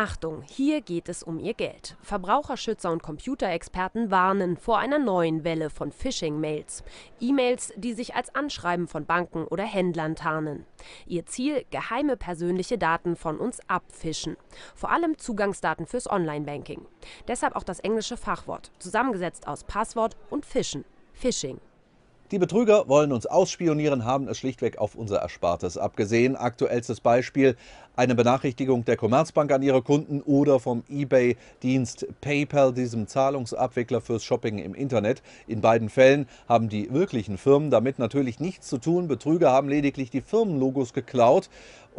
Achtung, hier geht es um ihr Geld. Verbraucherschützer und Computerexperten warnen vor einer neuen Welle von Phishing-Mails. E-Mails, die sich als Anschreiben von Banken oder Händlern tarnen. Ihr Ziel, geheime persönliche Daten von uns abfischen. Vor allem Zugangsdaten fürs Online-Banking. Deshalb auch das englische Fachwort, zusammengesetzt aus Passwort und Fischen. Phishing. Die Betrüger wollen uns ausspionieren, haben es schlichtweg auf unser Erspartes abgesehen. Aktuellstes Beispiel eine Benachrichtigung der Commerzbank an ihre Kunden oder vom eBay-Dienst PayPal, diesem Zahlungsabwickler fürs Shopping im Internet. In beiden Fällen haben die wirklichen Firmen damit natürlich nichts zu tun. Betrüger haben lediglich die Firmenlogos geklaut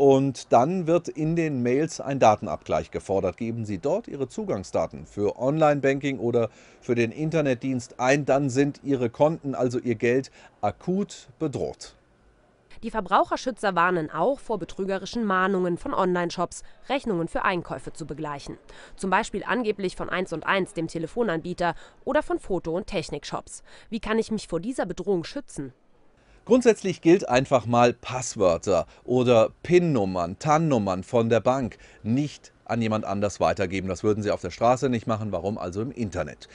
und dann wird in den Mails ein Datenabgleich gefordert. Geben Sie dort Ihre Zugangsdaten für Online-Banking oder für den Internetdienst ein, dann sind Ihre Konten, also Ihr Geld, akut bedroht. Die Verbraucherschützer warnen auch vor betrügerischen Mahnungen von Online-Shops, Rechnungen für Einkäufe zu begleichen. Zum Beispiel angeblich von 1 und 1, dem Telefonanbieter, oder von Foto- und Technikshops. Wie kann ich mich vor dieser Bedrohung schützen? Grundsätzlich gilt einfach mal Passwörter oder PIN-Nummern, TAN-Nummern von der Bank nicht an jemand anders weitergeben. Das würden Sie auf der Straße nicht machen, warum also im Internet?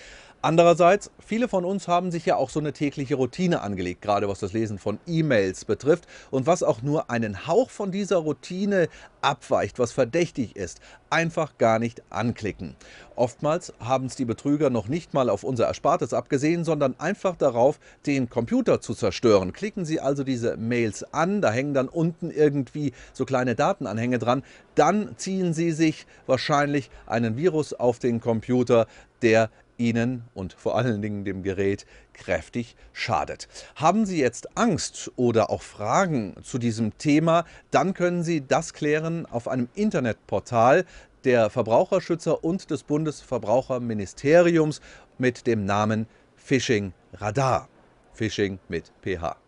Andererseits, viele von uns haben sich ja auch so eine tägliche Routine angelegt, gerade was das Lesen von E-Mails betrifft. Und was auch nur einen Hauch von dieser Routine abweicht, was verdächtig ist, einfach gar nicht anklicken. Oftmals haben es die Betrüger noch nicht mal auf unser Erspartes abgesehen, sondern einfach darauf, den Computer zu zerstören. Klicken Sie also diese Mails an, da hängen dann unten irgendwie so kleine Datenanhänge dran, dann ziehen Sie sich wahrscheinlich einen Virus auf den Computer, der Ihnen und vor allen Dingen dem Gerät kräftig schadet. Haben Sie jetzt Angst oder auch Fragen zu diesem Thema, dann können Sie das klären auf einem Internetportal der Verbraucherschützer und des Bundesverbraucherministeriums mit dem Namen Phishing Radar. Phishing mit PH.